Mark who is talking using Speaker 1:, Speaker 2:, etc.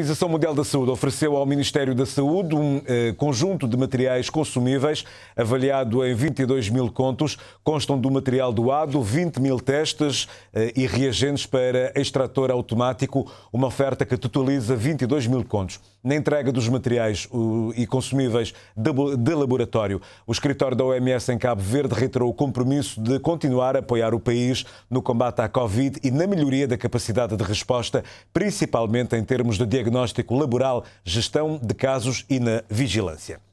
Speaker 1: Organização Mundial da Saúde ofereceu ao Ministério da Saúde um eh, conjunto de materiais consumíveis avaliado em 22 mil contos. Constam do material doado 20 mil testes eh, e reagentes para extrator automático, uma oferta que totaliza 22 mil contos na entrega dos materiais e consumíveis de laboratório. O escritório da OMS em Cabo Verde reiterou o compromisso de continuar a apoiar o país no combate à Covid e na melhoria da capacidade de resposta, principalmente em termos de diagnóstico laboral, gestão de casos e na vigilância.